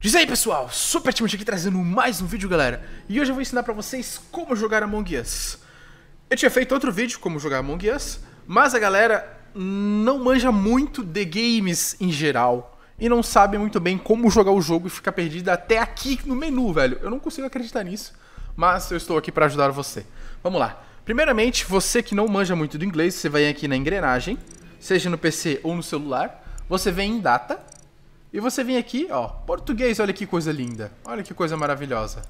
Diz aí pessoal, Super Timot aqui trazendo mais um vídeo galera E hoje eu vou ensinar pra vocês como jogar Among Us Eu tinha feito outro vídeo como jogar Among Us Mas a galera não manja muito de games em geral E não sabe muito bem como jogar o jogo e fica perdida até aqui no menu velho Eu não consigo acreditar nisso Mas eu estou aqui pra ajudar você Vamos lá Primeiramente, você que não manja muito do inglês, você vai aqui na engrenagem, seja no PC ou no celular, você vem em data e você vem aqui, ó, português, olha que coisa linda, olha que coisa maravilhosa.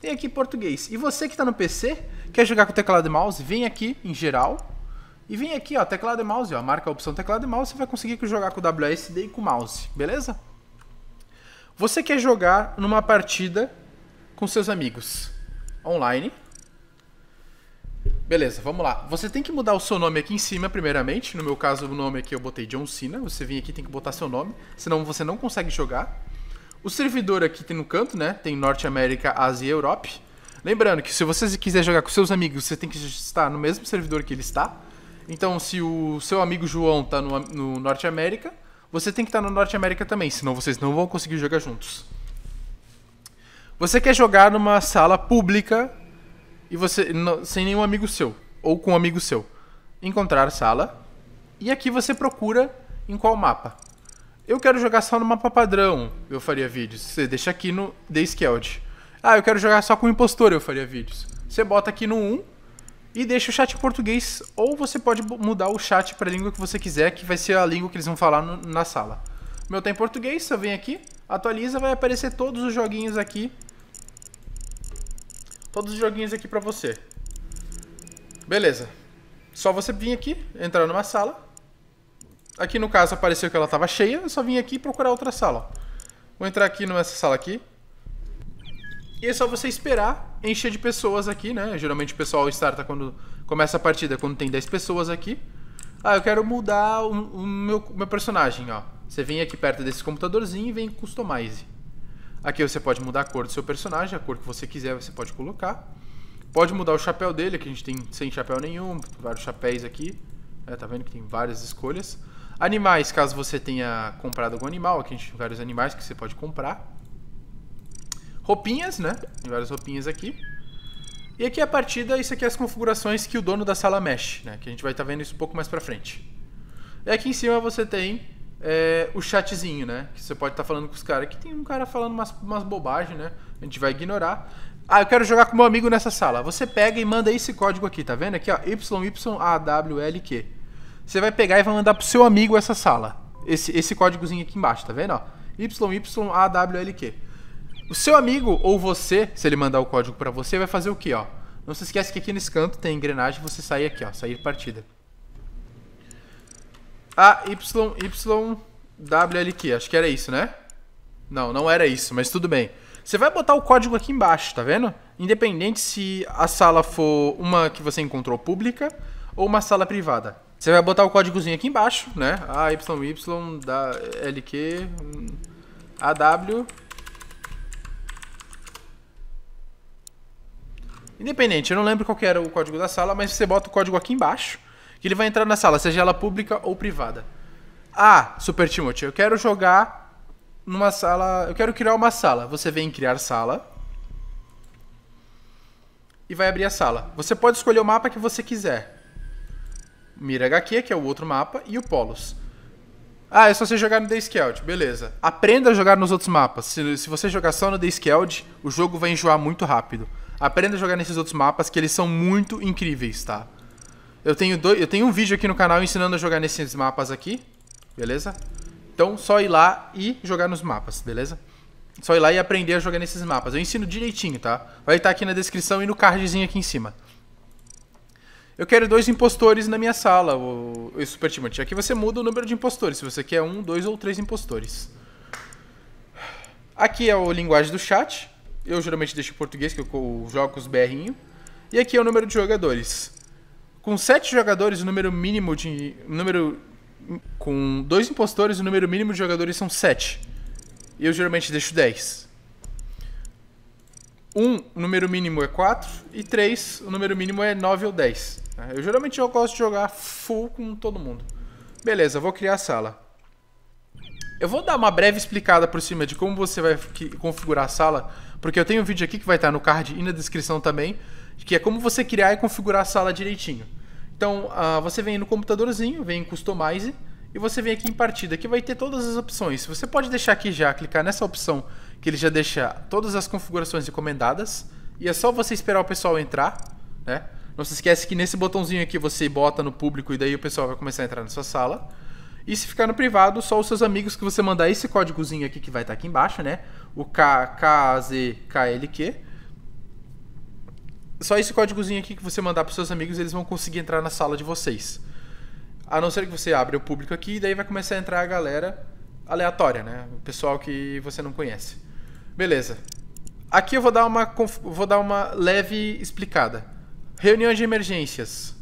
Tem aqui português. E você que está no PC, quer jogar com teclado e mouse, vem aqui em geral e vem aqui, ó, teclado e mouse, ó, marca a opção teclado e mouse, você vai conseguir jogar com o WSD e com o mouse, beleza? Você quer jogar numa partida com seus amigos online, Beleza, vamos lá. Você tem que mudar o seu nome aqui em cima, primeiramente. No meu caso, o nome aqui eu botei John Cena. Você vem aqui tem que botar seu nome, senão você não consegue jogar. O servidor aqui tem no canto, né? Tem Norte América, Ásia e Europa. Lembrando que se você quiser jogar com seus amigos, você tem que estar no mesmo servidor que ele está. Então, se o seu amigo João está no, no Norte América, você tem que estar no Norte América também, senão vocês não vão conseguir jogar juntos. Você quer jogar numa sala pública e você no, sem nenhum amigo seu ou com um amigo seu. Encontrar sala e aqui você procura em qual mapa. Eu quero jogar só no mapa padrão, eu faria vídeos. Você deixa aqui no The Skeld. Ah, eu quero jogar só com impostor, eu faria vídeos. Você bota aqui no 1 e deixa o chat em português ou você pode mudar o chat para a língua que você quiser, que vai ser a língua que eles vão falar no, na sala. O meu tá em é português, eu venho aqui, atualiza, vai aparecer todos os joguinhos aqui Todos os joguinhos aqui pra você. Beleza. Só você vir aqui, entrar numa sala. Aqui no caso apareceu que ela estava cheia, eu só vim aqui procurar outra sala. Vou entrar aqui nessa sala aqui. E é só você esperar encher de pessoas aqui, né? Geralmente o pessoal starta quando começa a partida, quando tem 10 pessoas aqui. Ah, eu quero mudar o, o meu, meu personagem, ó. Você vem aqui perto desse computadorzinho e vem customize. Aqui você pode mudar a cor do seu personagem, a cor que você quiser você pode colocar. Pode mudar o chapéu dele, que a gente tem sem chapéu nenhum, vários chapéus aqui. É, tá vendo que tem várias escolhas. Animais, caso você tenha comprado algum animal, aqui a gente tem vários animais que você pode comprar. Roupinhas, né? Tem várias roupinhas aqui. E aqui a partida, isso aqui é as configurações que o dono da sala mexe, né? Que a gente vai estar tá vendo isso um pouco mais pra frente. E aqui em cima você tem é, o chatzinho, né? Que você pode estar tá falando com os caras. Aqui tem um cara falando umas, umas bobagens, né? A gente vai ignorar. Ah, eu quero jogar com meu amigo nessa sala. Você pega e manda esse código aqui, tá vendo? Aqui, ó, YYAWLQ. Você vai pegar e vai mandar pro seu amigo essa sala. Esse, esse códigozinho aqui embaixo, tá vendo? Ó, YYAWLQ. O seu amigo ou você, se ele mandar o código para você, vai fazer o quê, ó? Não se esquece que aqui nesse canto tem engrenagem, você sai aqui, ó, sair partida. A, Y, Y, W, L, Q. Acho que era isso, né? Não, não era isso, mas tudo bem. Você vai botar o código aqui embaixo, tá vendo? Independente se a sala for uma que você encontrou pública ou uma sala privada. Você vai botar o códigozinho aqui embaixo, né? A, Y, Y, da, L, Q, A, W. Independente, eu não lembro qual era o código da sala, mas você bota o código aqui embaixo que ele vai entrar na sala, seja ela pública ou privada. Ah, Super Timothy, eu quero jogar numa sala. Eu quero criar uma sala. Você vem criar sala. E vai abrir a sala. Você pode escolher o mapa que você quiser. Mira HQ, que é o outro mapa, e o Polos. Ah, é só você jogar no The Skeld, beleza. Aprenda a jogar nos outros mapas. Se, se você jogar só no The Skeld, o jogo vai enjoar muito rápido. Aprenda a jogar nesses outros mapas, que eles são muito incríveis, tá? Eu tenho, dois, eu tenho um vídeo aqui no canal ensinando a jogar nesses mapas aqui, beleza? Então, só ir lá e jogar nos mapas, beleza? Só ir lá e aprender a jogar nesses mapas. Eu ensino direitinho, tá? Vai estar tá aqui na descrição e no cardzinho aqui em cima. Eu quero dois impostores na minha sala, o, o Super Timothy. Aqui você muda o número de impostores, se você quer um, dois ou três impostores. Aqui é a linguagem do chat. Eu geralmente deixo em português, que eu jogo com os berrinhos. E aqui é o número de jogadores. Com sete jogadores, o número mínimo de. número com dois impostores, o número mínimo de jogadores são 7. Eu geralmente deixo 10. 1, um, o número mínimo é 4. E 3, o número mínimo é 9 ou 10. Eu geralmente eu gosto de jogar full com todo mundo. Beleza, vou criar a sala. Eu vou dar uma breve explicada por cima de como você vai configurar a sala, porque eu tenho um vídeo aqui que vai estar no card e na descrição também, que é como você criar e configurar a sala direitinho. Então, uh, você vem no computadorzinho, vem em Customize, e você vem aqui em Partida, que vai ter todas as opções. Você pode deixar aqui já, clicar nessa opção, que ele já deixa todas as configurações recomendadas, e é só você esperar o pessoal entrar, né? Não se esquece que nesse botãozinho aqui você bota no público e daí o pessoal vai começar a entrar na sua sala. E se ficar no privado, só os seus amigos que você mandar esse códigozinho aqui que vai estar aqui embaixo, né? O KKZKLQ só esse códigozinho aqui que você mandar para seus amigos, eles vão conseguir entrar na sala de vocês. A não ser que você abra o público aqui, e daí vai começar a entrar a galera aleatória, né? O pessoal que você não conhece. Beleza. Aqui eu vou dar uma, vou dar uma leve explicada. Reuniões de emergências.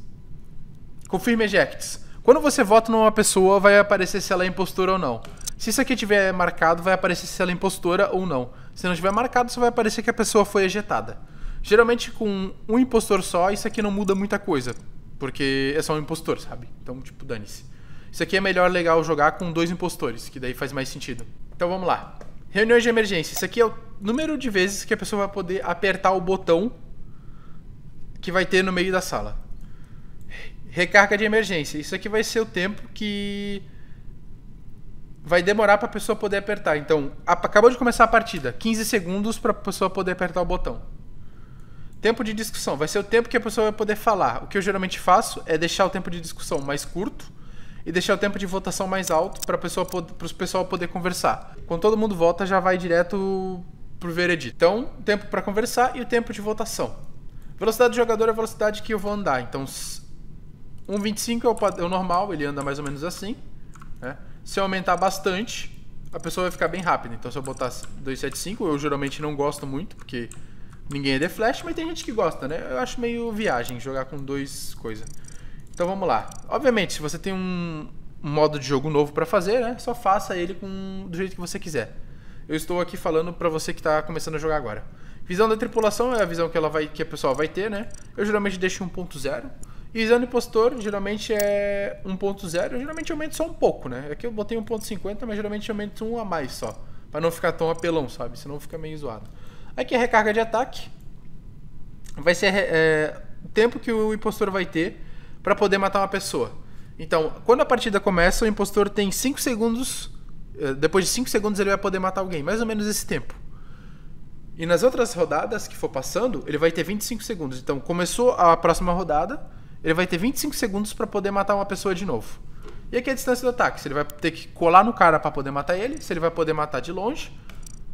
Confirme ejects. Quando você vota numa pessoa, vai aparecer se ela é impostora ou não. Se isso aqui tiver marcado, vai aparecer se ela é impostora ou não. Se não tiver marcado, só vai aparecer que a pessoa foi ejetada. Geralmente com um impostor só, isso aqui não muda muita coisa. Porque é só um impostor, sabe? Então, tipo, dane-se. Isso aqui é melhor legal jogar com dois impostores, que daí faz mais sentido. Então vamos lá. Reuniões de emergência. Isso aqui é o número de vezes que a pessoa vai poder apertar o botão que vai ter no meio da sala. Recarga de emergência. Isso aqui vai ser o tempo que vai demorar para a pessoa poder apertar. Então, acabou de começar a partida, 15 segundos para a pessoa poder apertar o botão. Tempo de discussão. Vai ser o tempo que a pessoa vai poder falar. O que eu geralmente faço é deixar o tempo de discussão mais curto e deixar o tempo de votação mais alto para pessoa para o pessoal poder conversar. Quando todo mundo vota, já vai direto pro veredito. Então, tempo para conversar e o tempo de votação. Velocidade do jogador é a velocidade que eu vou andar. Então, 1,25 é, é o normal, ele anda mais ou menos assim. Né? Se eu aumentar bastante, a pessoa vai ficar bem rápida. Então, se eu botar 2,75, eu geralmente não gosto muito, porque Ninguém é The Flash, mas tem gente que gosta, né? Eu acho meio viagem jogar com dois coisas. Então vamos lá. Obviamente, se você tem um modo de jogo novo para fazer, né? Só faça ele com do jeito que você quiser. Eu estou aqui falando para você que está começando a jogar agora. Visão da tripulação é a visão que ela vai que a pessoa vai ter, né? Eu geralmente deixo 1.0. E visão do impostor geralmente é 1.0. Eu geralmente aumento só um pouco, né? Aqui eu botei 1.50, mas geralmente aumento um a mais só, para não ficar tão apelão, sabe? Senão fica meio zoado. Aqui a é recarga de ataque vai ser é, o tempo que o impostor vai ter para poder matar uma pessoa. Então, quando a partida começa, o impostor tem 5 segundos. É, depois de 5 segundos, ele vai poder matar alguém, mais ou menos esse tempo. E nas outras rodadas que for passando, ele vai ter 25 segundos. Então, começou a próxima rodada, ele vai ter 25 segundos para poder matar uma pessoa de novo. E aqui é a distância do ataque. Se ele vai ter que colar no cara para poder matar ele, se ele vai poder matar de longe,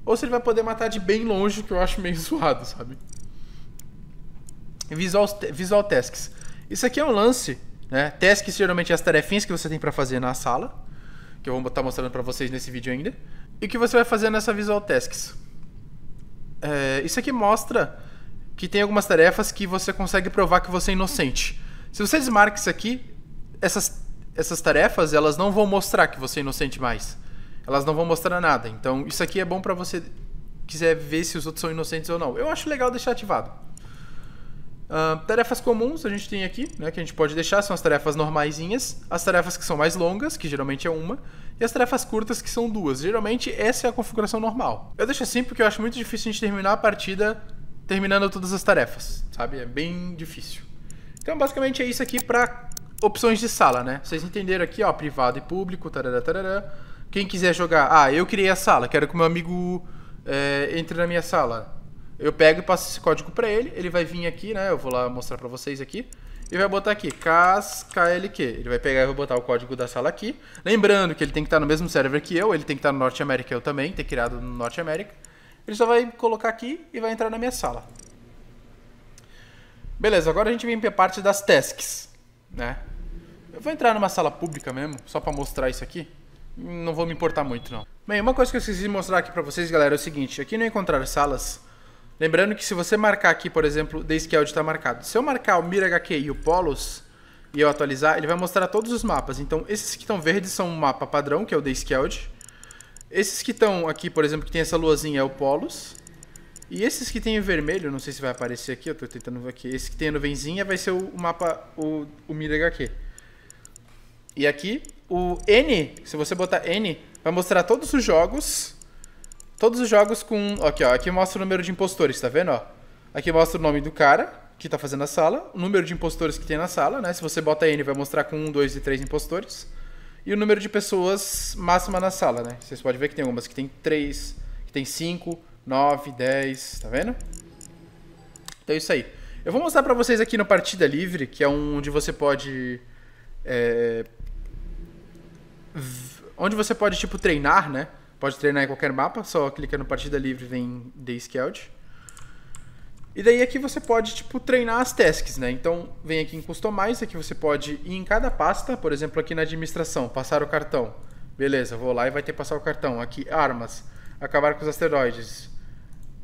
ou se ele vai poder matar de bem longe, que eu acho meio zoado, sabe? Visual, visual tasks. Isso aqui é um lance, né? Tasks geralmente é as tarefinhas que você tem para fazer na sala, que eu vou estar mostrando para vocês nesse vídeo ainda, e o que você vai fazer nessa visual tasks. É, isso aqui mostra que tem algumas tarefas que você consegue provar que você é inocente. Se você desmarca isso aqui, essas, essas tarefas elas não vão mostrar que você é inocente mais elas não vão mostrar nada. Então, isso aqui é bom para você quiser ver se os outros são inocentes ou não. Eu acho legal deixar ativado. Uh, tarefas comuns a gente tem aqui, né, que a gente pode deixar, são as tarefas normaisinhas, as tarefas que são mais longas, que geralmente é uma, e as tarefas curtas, que são duas. Geralmente essa é a configuração normal. Eu deixo assim porque eu acho muito difícil a gente terminar a partida terminando todas as tarefas, sabe? É bem difícil. Então basicamente é isso aqui para opções de sala, né? Vocês entenderam aqui, ó, privado e público, tarará, tarará. Quem quiser jogar, ah, eu criei a sala, quero que o meu amigo é, entre na minha sala. Eu pego e passo esse código para ele, ele vai vir aqui, né? Eu vou lá mostrar para vocês aqui. E vai botar aqui, KSKLQ. Ele vai pegar e vai botar o código da sala aqui. Lembrando que ele tem que estar tá no mesmo server que eu, ele tem que estar tá no Norte América, eu também, ter criado no Norte América. Ele só vai colocar aqui e vai entrar na minha sala. Beleza, agora a gente vem para a parte das tasks, né? Eu vou entrar numa sala pública mesmo, só para mostrar isso aqui não vou me importar muito, não. Bem, uma coisa que eu esqueci de mostrar aqui pra vocês, galera, é o seguinte. Aqui no Encontrar Salas, lembrando que se você marcar aqui, por exemplo, The Scald tá marcado. Se eu marcar o Mira HQ e o Polos, e eu atualizar, ele vai mostrar todos os mapas. Então, esses que estão verdes são o mapa padrão, que é o The Esses que estão aqui, por exemplo, que tem essa luazinha é o Polos. E esses que tem em vermelho, não sei se vai aparecer aqui, eu tô tentando ver aqui. Esse que tem a nuvenzinha vai ser o mapa, o, o Mira HQ. E aqui, o N, se você botar N, vai mostrar todos os jogos. Todos os jogos com... Aqui, ó. Aqui mostra o número de impostores, tá vendo, ó? Aqui mostra o nome do cara que tá fazendo a sala. O número de impostores que tem na sala, né? Se você bota N, vai mostrar com 1, 2 e 3 impostores. E o número de pessoas máxima na sala, né? Vocês podem ver que tem algumas que tem 3, que tem 5, 9, 10, tá vendo? Então é isso aí. Eu vou mostrar pra vocês aqui no Partida Livre, que é onde você pode... É onde você pode, tipo, treinar, né? Pode treinar em qualquer mapa, só clica no partida livre vem The E daí aqui você pode, tipo, treinar as tasks, né? Então, vem aqui em Customize, aqui você pode ir em cada pasta, por exemplo, aqui na administração, passar o cartão. Beleza, vou lá e vai ter passar o cartão. Aqui, armas, acabar com os asteroides,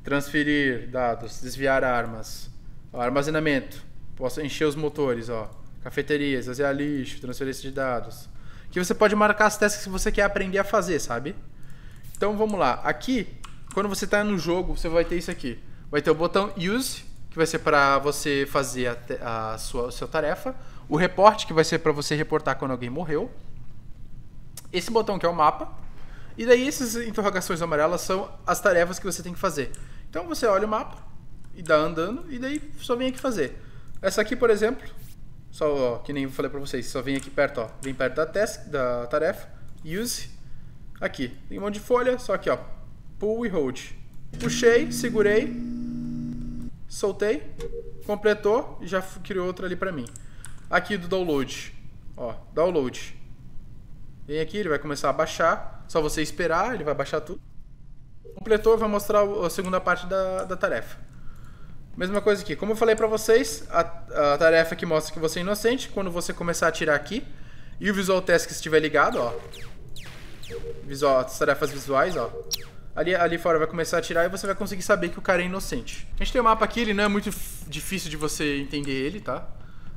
transferir dados, desviar armas, ó, armazenamento, posso encher os motores, ó, cafeterias, fazer lixo, transferência de dados, que você pode marcar as tasks que você quer aprender a fazer, sabe? Então vamos lá. Aqui, quando você está no jogo, você vai ter isso aqui. Vai ter o botão Use, que vai ser para você fazer a, a, sua, a sua tarefa. O Report, que vai ser para você reportar quando alguém morreu. Esse botão que é o mapa. E daí essas interrogações amarelas são as tarefas que você tem que fazer. Então você olha o mapa e dá andando e daí só vem aqui fazer. Essa aqui, por exemplo, só, ó, que nem eu falei pra vocês, só vem aqui perto, ó. Vem perto da, task, da tarefa, use. Aqui, tem um monte de folha, só aqui, ó. Pull e hold. Puxei, segurei, soltei, completou e já criou outra ali pra mim. Aqui do download, ó, download. Vem aqui, ele vai começar a baixar, só você esperar, ele vai baixar tudo. Completou, vai mostrar a segunda parte da, da tarefa. Mesma coisa aqui. Como eu falei para vocês, a, a, tarefa que mostra que você é inocente, quando você começar a tirar aqui, e o Visual Task estiver ligado, ó. Visual, as tarefas visuais, ó. Ali, ali fora vai começar a tirar e você vai conseguir saber que o cara é inocente. A gente tem o um mapa aqui, ele não é muito difícil de você entender ele, tá?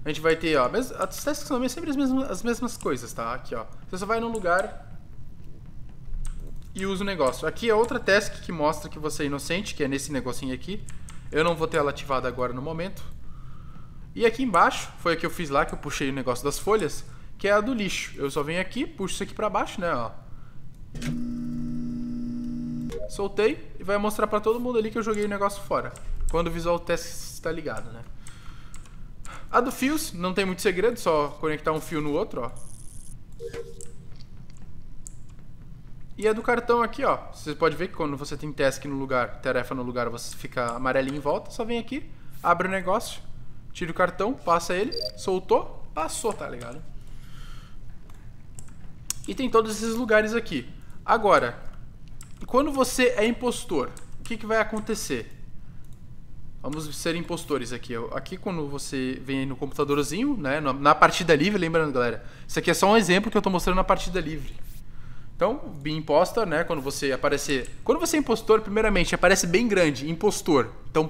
A gente vai ter, ó, as tasks são sempre as mesmas, as mesmas coisas, tá? Aqui, ó. Você só vai num lugar e usa o negócio. Aqui é outra task que mostra que você é inocente, que é nesse negocinho aqui. Eu não vou ter ela ativada agora no momento. E aqui embaixo, foi a que eu fiz lá, que eu puxei o negócio das folhas, que é a do lixo. Eu só venho aqui, puxo isso aqui pra baixo, né, ó. Soltei e vai mostrar pra todo mundo ali que eu joguei o negócio fora. Quando o visual test está ligado, né. A do fios, não tem muito segredo, só conectar um fio no outro, ó. E é do cartão aqui, ó. Você pode ver que quando você tem task no lugar, tarefa no lugar, você fica amarelinho em volta. Só vem aqui, abre o negócio, tira o cartão, passa ele, soltou, passou, tá ligado? E tem todos esses lugares aqui. Agora, quando você é impostor, o que, que vai acontecer? Vamos ser impostores aqui. Aqui, quando você vem no computadorzinho, né, na partida livre, lembrando, galera, isso aqui é só um exemplo que eu estou mostrando na partida livre. Então, be imposter, né? Quando você aparecer. Quando você é impostor, primeiramente, aparece bem grande, impostor. Então,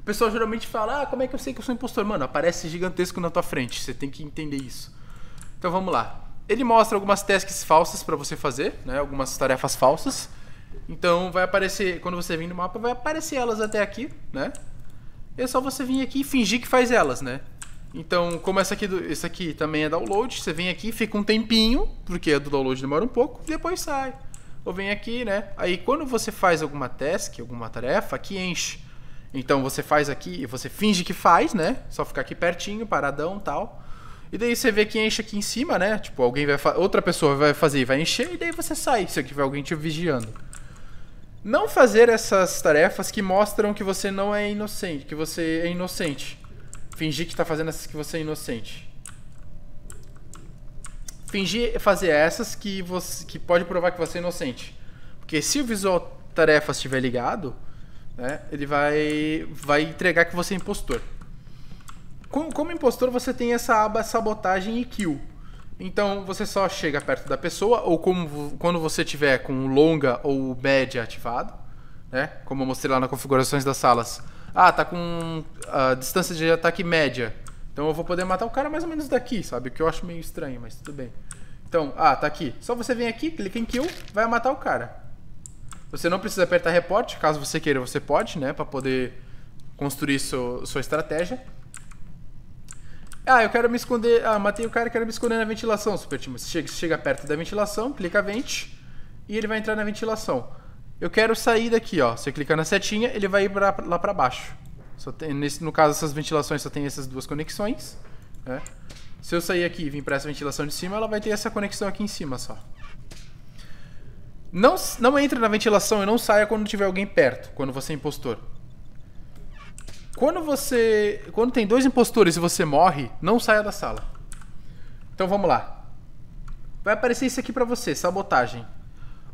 o pessoal geralmente fala: ah, como é que eu sei que eu sou impostor? Mano, aparece gigantesco na tua frente. Você tem que entender isso. Então vamos lá. Ele mostra algumas tasks falsas para você fazer, né? Algumas tarefas falsas. Então vai aparecer, quando você vir no mapa, vai aparecer elas até aqui, né? É só você vir aqui e fingir que faz elas, né? Então, como essa aqui, esse aqui também é download, você vem aqui, fica um tempinho, porque a do download demora um pouco, depois sai. Ou vem aqui, né? Aí quando você faz alguma task, alguma tarefa, aqui enche. Então você faz aqui e você finge que faz, né? Só ficar aqui pertinho, paradão tal. E daí você vê que enche aqui em cima, né? Tipo, alguém vai outra pessoa vai fazer e vai encher, e daí você sai, se tiver alguém te vigiando. Não fazer essas tarefas que mostram que você não é inocente, que você é inocente. Fingir que tá fazendo essas que você é inocente. Fingir fazer essas que você que pode provar que você é inocente. Porque se o visual tarefa estiver ligado, né, ele vai vai entregar que você é impostor. Como, como impostor, você tem essa aba sabotagem e kill. Então você só chega perto da pessoa, ou como, quando você tiver com o longa ou o bad ativado, né? Como eu mostrei lá nas configurações das salas. Ah, tá com a distância de ataque média. Então eu vou poder matar o cara mais ou menos daqui, sabe? O que eu acho meio estranho, mas tudo bem. Então, ah, tá aqui. Só você vem aqui, clica em kill, vai matar o cara. Você não precisa apertar report, caso você queira, você pode, né? Pra poder construir so, sua estratégia. Ah, eu quero me esconder. Ah, matei o cara quero me esconder na ventilação, Super Timo. Você chega, chega perto da ventilação, clica vent e ele vai entrar na ventilação. Eu quero sair daqui, ó. Você clicar na setinha, ele vai ir pra, lá para baixo. Só tem, nesse, no caso, essas ventilações só tem essas duas conexões. Né? Se eu sair aqui e vir para essa ventilação de cima, ela vai ter essa conexão aqui em cima só. Não, não entre na ventilação e não saia quando tiver alguém perto, quando você é impostor. Quando você. Quando tem dois impostores e você morre, não saia da sala. Então vamos lá. Vai aparecer isso aqui pra você, sabotagem.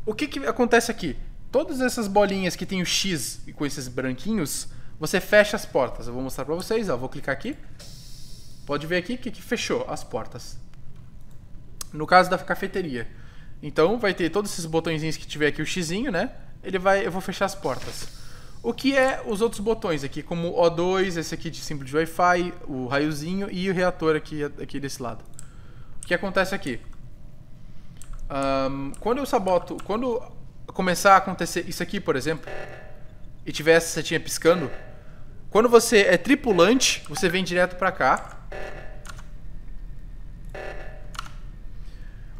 O que, que acontece aqui? todas essas bolinhas que tem o X e com esses branquinhos, você fecha as portas. Eu vou mostrar para vocês, ó. Vou clicar aqui. Pode ver aqui que, que fechou as portas. No caso da cafeteria. Então vai ter todos esses botõezinhos que tiver aqui o xizinho, né? Ele vai, eu vou fechar as portas. O que é os outros botões aqui, como O2, esse aqui de símbolo de Wi-Fi, o raiozinho e o reator aqui, aqui desse lado. O que acontece aqui? Um, quando eu saboto, quando começar a acontecer isso aqui, por exemplo, e tiver essa setinha piscando, quando você é tripulante, você vem direto para cá.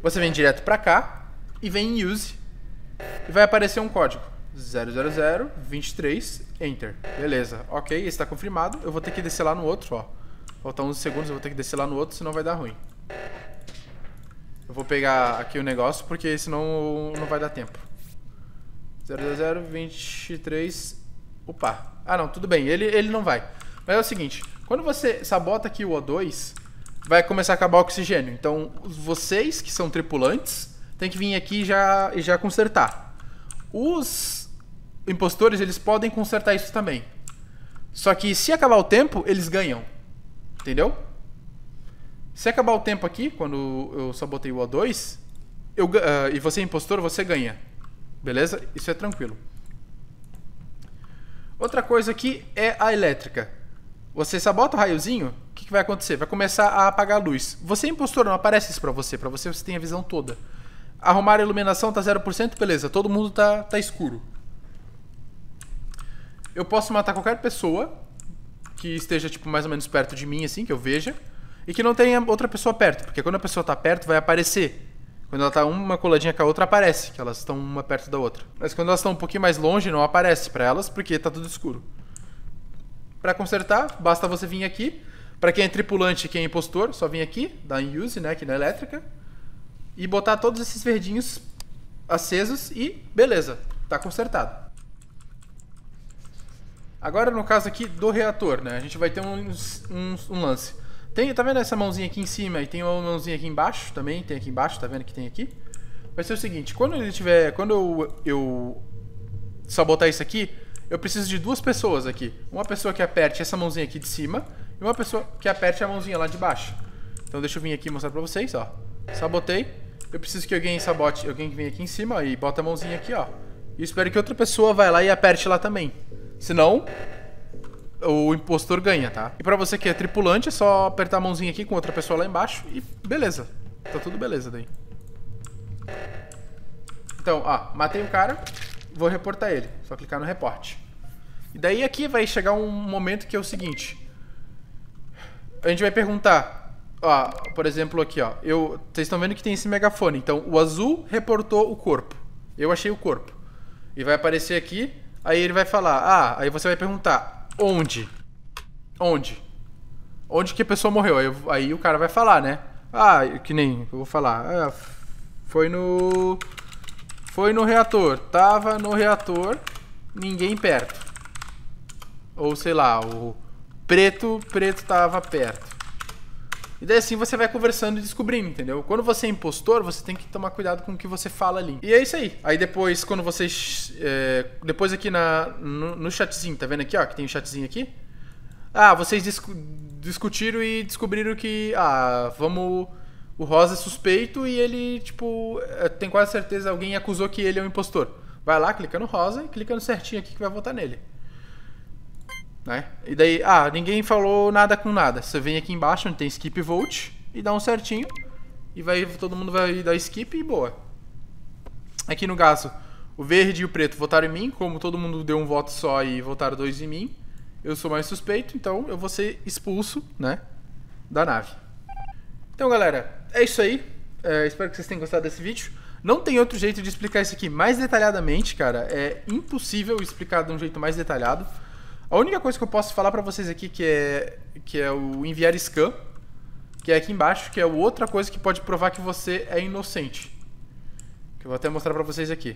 Você vem direto para cá e vem em use e vai aparecer um código. 00023, enter. Beleza, ok, esse está confirmado. Eu vou ter que descer lá no outro, ó. Faltam 11 segundos, eu vou ter que descer lá no outro, senão vai dar ruim. Eu vou pegar aqui o negócio, porque senão não vai dar tempo. 000 23 Opa. Ah, não, tudo bem. Ele, ele não vai. Mas é o seguinte, quando você sabota aqui o O2, vai começar a acabar o oxigênio. Então, vocês que são tripulantes, tem que vir aqui e já, e já consertar. Os impostores, eles podem consertar isso também. Só que se acabar o tempo, eles ganham. Entendeu? Se acabar o tempo aqui, quando eu sabotei o O2, eu, uh, e você é impostor, você ganha. Beleza? Isso é tranquilo. Outra coisa aqui é a elétrica. Você sabota o raiozinho, o que, que, vai acontecer? Vai começar a apagar a luz. Você, impostor, não aparece isso pra você. Pra você, você tem a visão toda. Arrumar a iluminação tá 0%, beleza. Todo mundo tá, tá escuro. Eu posso matar qualquer pessoa que esteja, tipo, mais ou menos perto de mim, assim, que eu veja. E que não tenha outra pessoa perto. Porque quando a pessoa tá perto, vai aparecer quando ela tá uma coladinha com a outra, aparece, que elas estão uma perto da outra. Mas quando elas estão um pouquinho mais longe, não aparece para elas, porque tá tudo escuro. Para consertar, basta você vir aqui. Para quem é tripulante e quem é impostor, só vir aqui, dar em use, né, aqui na elétrica, e botar todos esses verdinhos acesos e beleza, tá consertado. Agora no caso aqui do reator, né, a gente vai ter um, um, um lance. Tem, tá vendo essa mãozinha aqui em cima e tem uma mãozinha aqui embaixo também, tem aqui embaixo, tá vendo que tem aqui? Vai ser o seguinte, quando ele tiver, quando eu, eu sabotar isso aqui, eu preciso de duas pessoas aqui. Uma pessoa que aperte essa mãozinha aqui de cima e uma pessoa que aperte a mãozinha lá de baixo. Então deixa eu vir aqui mostrar pra vocês, ó. Sabotei. Eu preciso que alguém sabote, alguém que vem aqui em cima e bota a mãozinha aqui, ó. E espero que outra pessoa vá lá e aperte lá também. Senão, o impostor ganha, tá? E para você que é tripulante, é só apertar a mãozinha aqui com outra pessoa lá embaixo e beleza. Tá tudo beleza daí. Então, ó, matei o cara, vou reportar ele. Só clicar no reporte. E daí aqui vai chegar um momento que é o seguinte. A gente vai perguntar, ó, por exemplo aqui, ó. Eu, vocês estão vendo que tem esse megafone. Então, o azul reportou o corpo. Eu achei o corpo. E vai aparecer aqui, aí ele vai falar, ah, aí você vai perguntar, Onde? Onde? Onde que a pessoa morreu? Aí, aí o cara vai falar, né? Ah, que nem, eu vou falar. Ah, foi no. Foi no reator. Tava no reator, ninguém perto. Ou sei lá, o preto, preto tava perto. E daí assim você vai conversando e descobrindo, entendeu? Quando você é impostor, você tem que tomar cuidado com o que você fala ali. E é isso aí. Aí depois, quando você. É, depois aqui na, no, no chatzinho, tá vendo aqui, ó? Que tem o um chatzinho aqui. Ah, vocês discu discutiram e descobriram que. Ah, vamos. O Rosa é suspeito e ele, tipo, é, tem quase certeza alguém acusou que ele é um impostor. Vai lá, clica no Rosa e clica no certinho aqui que vai votar nele. Né? E daí, ah, ninguém falou nada com nada. Você vem aqui embaixo onde tem skip vote e dá um certinho. E vai, todo mundo vai dar skip e boa. Aqui no caso, o verde e o preto votaram em mim. Como todo mundo deu um voto só e votaram dois em mim, eu sou mais suspeito, então eu vou ser expulso, né? Da nave. Então, galera, é isso aí. É, espero que vocês tenham gostado desse vídeo. Não tem outro jeito de explicar isso aqui mais detalhadamente, cara. É impossível explicar de um jeito mais detalhado. A única coisa que eu posso falar para vocês aqui que é, que é o enviar scan, que é aqui embaixo, que é outra coisa que pode provar que você é inocente. Que eu vou até mostrar para vocês aqui.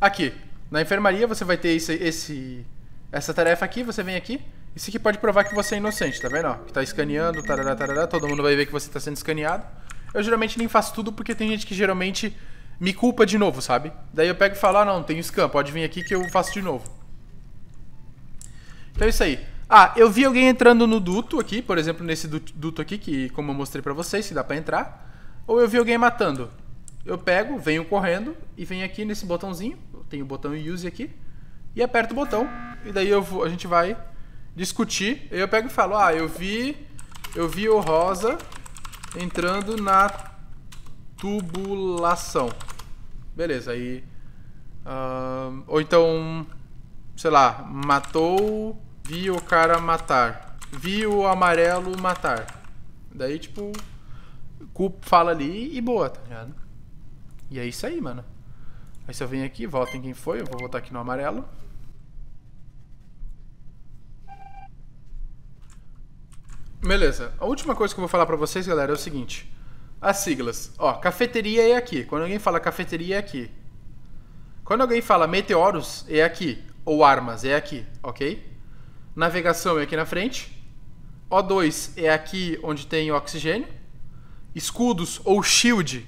Aqui, na enfermaria você vai ter esse, esse, essa tarefa aqui, você vem aqui. Isso aqui pode provar que você é inocente, tá vendo? Ó, que tá escaneando, tarará, tarará, todo mundo vai ver que você tá sendo escaneado. Eu geralmente nem faço tudo porque tem gente que geralmente me culpa de novo, sabe? Daí eu pego e falo, ah, não, tem scan, pode vir aqui que eu faço de novo. Então é isso aí. Ah, eu vi alguém entrando no duto aqui, por exemplo, nesse duto aqui, que como eu mostrei pra vocês, que dá pra entrar. Ou eu vi alguém matando. Eu pego, venho correndo e venho aqui nesse botãozinho. Tem o botão Use aqui. E aperto o botão. E daí eu vou, a gente vai discutir. Eu pego e falo, ah, eu vi, eu vi o rosa entrando na tubulação. Beleza, aí... Uh, ou então sei lá, matou, vi o cara matar, vi o amarelo matar. Daí, tipo, culpa fala ali e boa, tá ligado? E é isso aí, mano. Aí se eu venho aqui, voto em quem foi, eu vou votar aqui no amarelo. Beleza. A última coisa que eu vou falar pra vocês, galera, é o seguinte. As siglas. Ó, cafeteria é aqui. Quando alguém fala cafeteria, é aqui. Quando alguém fala meteoros, é aqui ou armas é aqui, ok? Navegação é aqui na frente. O2 é aqui onde tem oxigênio. Escudos ou shield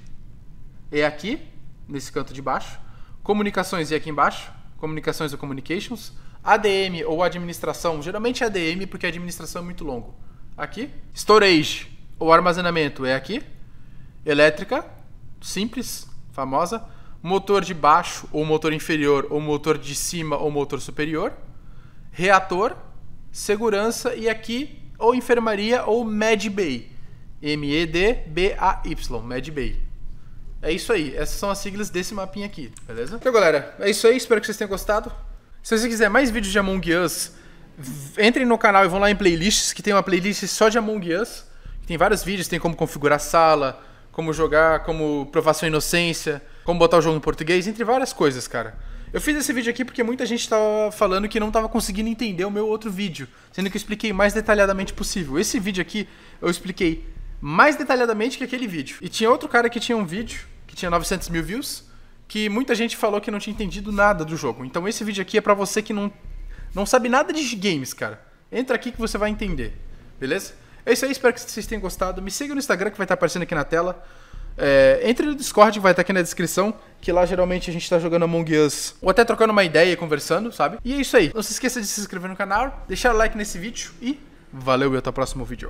é aqui, nesse canto de baixo. Comunicações é aqui embaixo. Comunicações ou communications. ADM ou administração, geralmente é ADM porque administração é muito longo. Aqui. Storage ou armazenamento é aqui. Elétrica, simples, famosa motor de baixo, ou motor inferior, ou motor de cima, ou motor superior, reator, segurança e aqui ou enfermaria ou bay M-E-D-B-A-Y, bay É isso aí, essas são as siglas desse mapinha aqui, beleza? Então, galera, é isso aí, espero que vocês tenham gostado. Se você quiser mais vídeos de Among Us, entrem no canal e vão lá em playlists, que tem uma playlist só de Among Us, que tem vários vídeos, tem como configurar sala, como jogar, como provar sua inocência, como botar o jogo em português, entre várias coisas, cara. Eu fiz esse vídeo aqui porque muita gente tava tá falando que não tava conseguindo entender o meu outro vídeo, sendo que eu expliquei mais detalhadamente possível. Esse vídeo aqui eu expliquei mais detalhadamente que aquele vídeo. E tinha outro cara que tinha um vídeo, que tinha 900 mil views, que muita gente falou que não tinha entendido nada do jogo. Então esse vídeo aqui é para você que não, não sabe nada de games, cara. Entra aqui que você vai entender, beleza? É isso aí, espero que vocês tenham gostado. Me siga no Instagram que vai estar aparecendo aqui na tela. É, entre no Discord, vai estar aqui na descrição, que lá geralmente a gente está jogando Among Us, ou até trocando uma ideia e conversando, sabe? E é isso aí. Não se esqueça de se inscrever no canal, deixar o like nesse vídeo e valeu e até o próximo vídeo.